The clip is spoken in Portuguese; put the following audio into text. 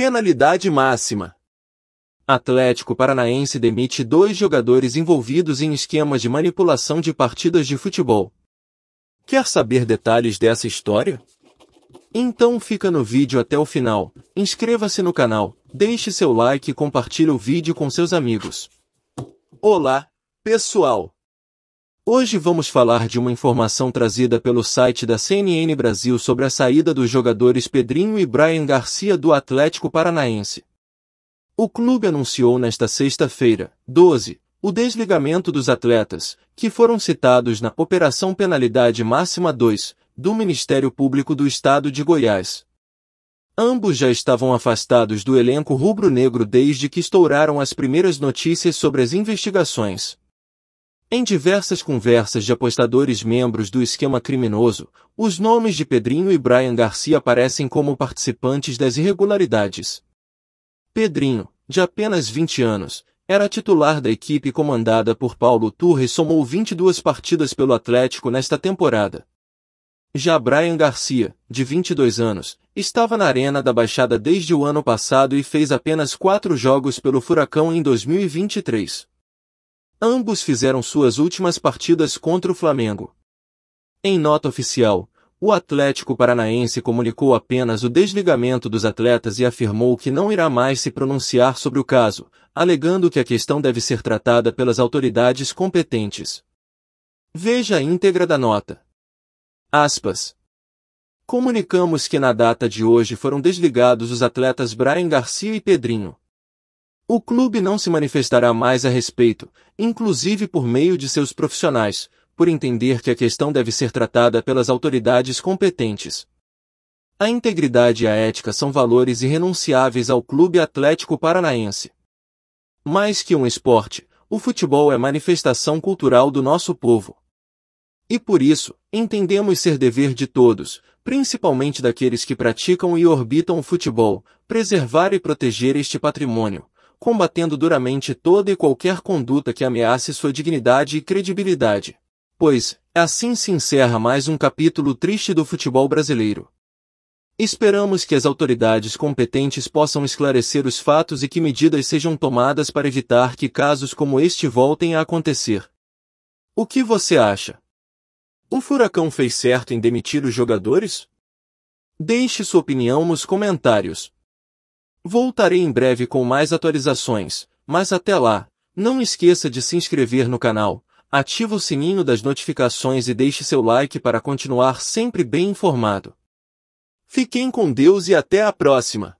penalidade máxima. Atlético Paranaense demite dois jogadores envolvidos em esquemas de manipulação de partidas de futebol. Quer saber detalhes dessa história? Então fica no vídeo até o final, inscreva-se no canal, deixe seu like e compartilhe o vídeo com seus amigos. Olá, pessoal! Hoje vamos falar de uma informação trazida pelo site da CNN Brasil sobre a saída dos jogadores Pedrinho e Brian Garcia do Atlético Paranaense. O clube anunciou nesta sexta-feira, 12, o desligamento dos atletas, que foram citados na Operação Penalidade Máxima 2, do Ministério Público do Estado de Goiás. Ambos já estavam afastados do elenco rubro-negro desde que estouraram as primeiras notícias sobre as investigações. Em diversas conversas de apostadores membros do esquema criminoso, os nomes de Pedrinho e Brian Garcia aparecem como participantes das irregularidades. Pedrinho, de apenas 20 anos, era titular da equipe comandada por Paulo Turre e somou 22 partidas pelo Atlético nesta temporada. Já Brian Garcia, de 22 anos, estava na Arena da Baixada desde o ano passado e fez apenas quatro jogos pelo Furacão em 2023. Ambos fizeram suas últimas partidas contra o Flamengo. Em nota oficial, o Atlético Paranaense comunicou apenas o desligamento dos atletas e afirmou que não irá mais se pronunciar sobre o caso, alegando que a questão deve ser tratada pelas autoridades competentes. Veja a íntegra da nota. Aspas. Comunicamos que na data de hoje foram desligados os atletas Brian Garcia e Pedrinho. O clube não se manifestará mais a respeito, inclusive por meio de seus profissionais, por entender que a questão deve ser tratada pelas autoridades competentes. A integridade e a ética são valores irrenunciáveis ao Clube Atlético Paranaense. Mais que um esporte, o futebol é manifestação cultural do nosso povo. E por isso, entendemos ser dever de todos, principalmente daqueles que praticam e orbitam o futebol, preservar e proteger este patrimônio, combatendo duramente toda e qualquer conduta que ameace sua dignidade e credibilidade. Pois, assim se encerra mais um capítulo triste do futebol brasileiro. Esperamos que as autoridades competentes possam esclarecer os fatos e que medidas sejam tomadas para evitar que casos como este voltem a acontecer. O que você acha? O Furacão fez certo em demitir os jogadores? Deixe sua opinião nos comentários. Voltarei em breve com mais atualizações, mas até lá, não esqueça de se inscrever no canal, ativa o sininho das notificações e deixe seu like para continuar sempre bem informado. Fiquem com Deus e até a próxima!